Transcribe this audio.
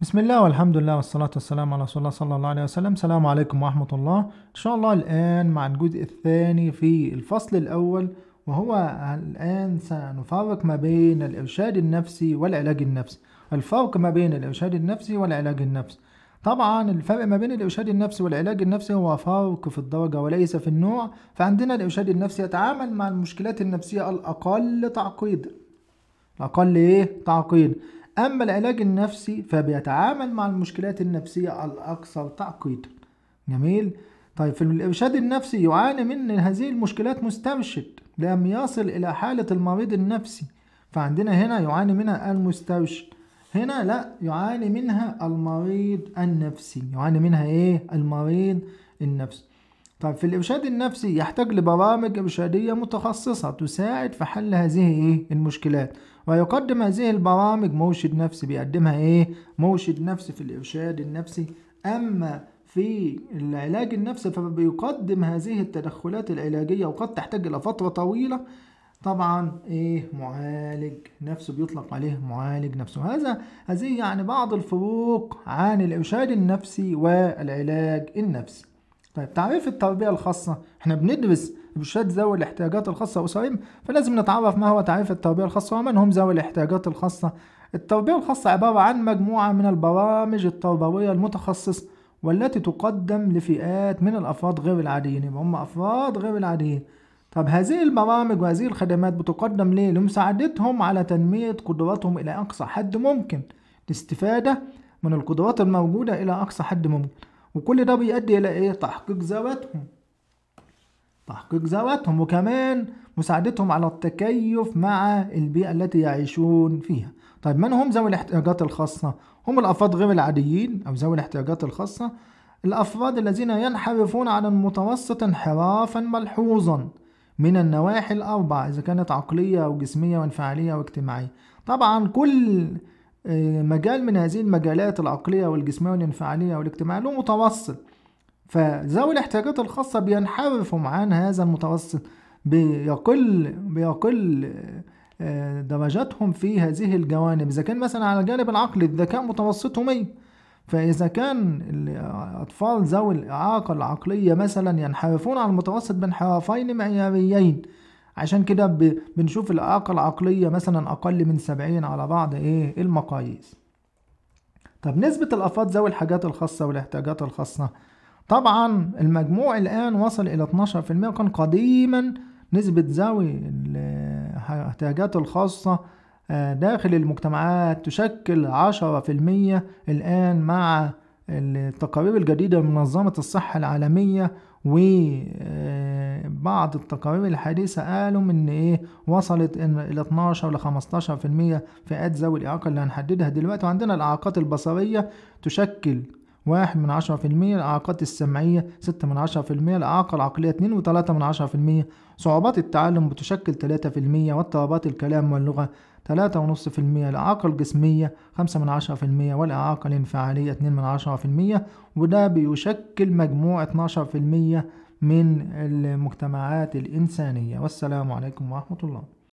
بسم الله والحمد لله والصلاة والسلام على رسول الله صلى الله عليه وسلم السلام عليكم ورحمة الله إن شاء الله الآن مع الجزء الثاني في الفصل الأول وهو الآن سنفرق ما بين الإرشاد النفسي والعلاج النفسي الفرق ما بين الإرشاد النفسي والعلاج النفسي طبعا الفرق ما بين الإرشاد النفسي والعلاج النفسي هو فرق في الدرجة وليس في النوع فعندنا الإرشاد النفسي يتعامل مع المشكلات النفسية الأقل تعقيد الأقل إيه؟ تعقيد أما العلاج النفسي فبيتعامل مع المشكلات النفسية الأكثر تعقيدا جميل طيب في الإرشاد النفسي يعاني من هذه المشكلات مسترشد لم يصل إلى حالة المريض النفسي فعندنا هنا يعاني منها المسترشد هنا لا يعاني منها المريض النفسي يعاني منها إيه المريض النفسي طيب في الإرشاد النفسي يحتاج لبرامج إرشادية متخصصة تساعد في حل هذه إيه المشكلات ويقدم هذه البرامج مرشد نفسي بيقدمها إيه مرشد نفسي في الإرشاد النفسي أما في العلاج النفسي فبيقدم هذه التدخلات العلاجية وقد تحتاج إلى فترة طويلة طبعا ايه معالج نفسه بيطلق عليه معالج نفسه هذا هذه يعني بعض الفروق عن الارشاد النفسي والعلاج النفسي طيب تعريف التربية الخاصة احنا بندرس بشات ذوي الاحتياجات الخاصة أسرهم فلازم نتعرف ما هو تعريف التربية الخاصة ومن هم ذوي الاحتياجات الخاصة التربية الخاصة عبارة عن مجموعة من البرامج التربوية المتخصصة والتي تقدم لفئات من الأفراد غير العاديين يبقى هم أفراد غير العاديين طب هذه البرامج وهذه الخدمات بتقدم ليه؟ لمساعدتهم على تنمية قدراتهم إلى أقصى حد ممكن الاستفادة من القدرات الموجودة إلى أقصى حد ممكن وكل ده بيؤدي إلى إيه؟ تحقيق ذواتهم تحقيق ذواتهم وكمان مساعدتهم على التكيف مع البيئة التي يعيشون فيها طيب من هم ذوي الاحتياجات الخاصة؟ هم الأفراد غير العاديين أو ذوي الاحتياجات الخاصة الأفراد الذين ينحرفون عن المتوسط انحرافا ملحوظا من النواحي الأربع إذا كانت عقلية أو جسمية وانفعالية واجتماعية طبعا كل مجال من هذه المجالات العقلية والجسمية والانفعالية والاجتماعية له متوسط فذوي الاحتياجات الخاصة بينحرفوا عن هذا المتوسط بيقل بيقل آه، درجاتهم في هذه الجوانب إذا كان مثلا على الجانب العقلي الذكاء متوسطه 100 فإذا كان الأطفال ذوي الإعاقة العقلية مثلا ينحرفون عن المتوسط بانحرافين معياريين عشان كده بنشوف الإعاقة العقلية مثلا أقل من 70 على بعض إيه المقاييس طب نسبة الأفاض ذوي الحاجات الخاصة والاحتياجات الخاصة طبعا المجموع الآن وصل إلى 12% كان قديما نسبة ذوي الاحتياجات الخاصة آه، داخل المجتمعات تشكل 10% الآن مع التقارير الجديدة من منظمة الصحة العالمية و آه، بعض التقارير الحديثة قالوا من إيه وصلت إن إلى 12 ل 15% فئات ذوي الإعاقة اللي هنحددها دلوقتي وعندنا الإعاقات البصرية تشكل واحد من عشرة في المية الإعاقات السمعية ستة من عشرة في المية الإعاقة العقلية اتنين وتلاتة من عشرة في المية صعوبات التعلم بتشكل تلاتة في المية واضطرابات الكلام واللغة تلاتة ونص في المية الإعاقة الجسمية خمسة من عشرة في المية والإعاقة الانفعالية اتنين من عشرة في المية وده بيشكل مجموع اتناشر في المية من المجتمعات الإنسانية والسلام عليكم ورحمة الله